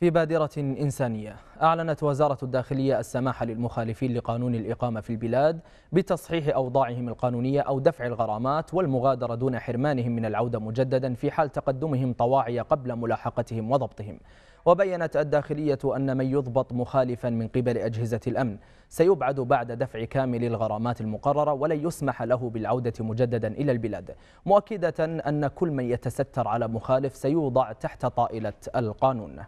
في بادرة إنسانية أعلنت وزارة الداخلية السماح للمخالفين لقانون الإقامة في البلاد بتصحيح أوضاعهم القانونية أو دفع الغرامات والمغادرة دون حرمانهم من العودة مجددا في حال تقدمهم طواعي قبل ملاحقتهم وضبطهم وبينت الداخلية أن من يضبط مخالفا من قبل أجهزة الأمن سيبعد بعد دفع كامل الغرامات المقررة ولن يسمح له بالعودة مجددا إلى البلاد مؤكدة أن كل من يتستر على مخالف سيوضع تحت طائلة القانون